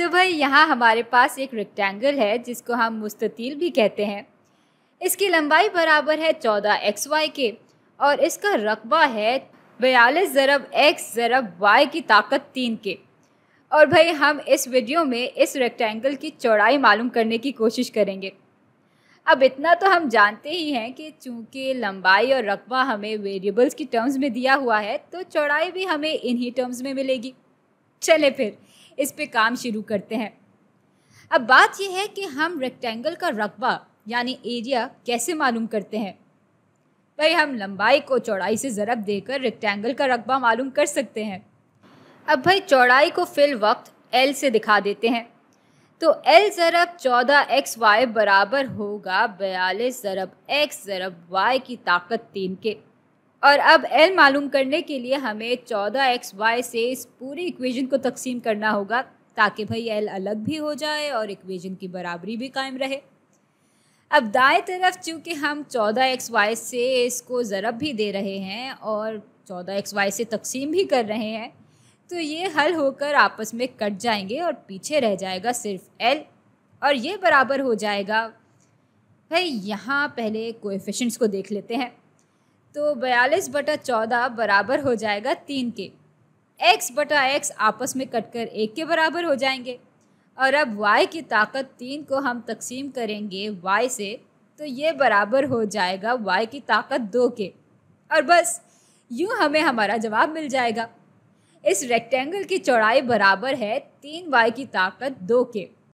तो भाई यहाँ हमारे पास एक रेक्टेंगल है जिसको हम मुस्ततील भी कहते हैं इसकी लंबाई बराबर है चौदह एक्स वाई के और इसका रकबा है बयालीस ज़रब एक्स ज़रब वाई की ताकत तीन के और भाई हम इस वीडियो में इस रेक्टेंगल की चौड़ाई मालूम करने की कोशिश करेंगे अब इतना तो हम जानते ही हैं कि चूंकि लंबाई और रकबा हमें वेरिएबल्स की टर्म्स में दिया हुआ है तो चौड़ाई भी हमें इन्हीं टर्म्स में मिलेगी चले फिर इस पर काम शुरू करते हैं अब बात यह है कि हम रेक्टेंगल का रकबा यानी एरिया कैसे मालूम करते हैं भाई हम लंबाई को चौड़ाई से ज़रब देकर रेक्टेंगल का रकबा मालूम कर सकते हैं अब भाई चौड़ाई को फिल वक्त एल से दिखा देते हैं तो एल ज़रब चौदह एक्स वाई बराबर होगा बयालीस ज़रब एक्स ज़रब वाई की ताकत तीन के और अब एल मालूम करने के लिए हमें चौदह एक्स वाई से इस पूरी इक्वेशन को तकसीम करना होगा ताकि भाई एल अलग भी हो जाए और इक्वेशन की बराबरी भी कायम रहे अब दाएं तरफ चूँकि हम चौदह एक्स वाई से इसको ज़रब भी दे रहे हैं और चौदह एक्स वाई से तकसीम भी कर रहे हैं तो ये हल होकर आपस में कट जाएंगे और पीछे रह जाएगा सिर्फ एल और ये बराबर हो जाएगा भाई यहाँ पहले कोएफिशिएंट्स को देख लेते हैं तो बयालीस बटा चौदह बराबर हो जाएगा तीन के एक्स बटा एक्स आपस में कट कर एक के बराबर हो जाएंगे और अब वाई की ताकत तीन को हम तकसीम करेंगे वाई से तो ये बराबर हो जाएगा वाई की ताकत दो के और बस यूँ हमें हमारा जवाब मिल जाएगा इस रेक्टेंगल की चौड़ाई बराबर है तीन वाई की ताकत दो के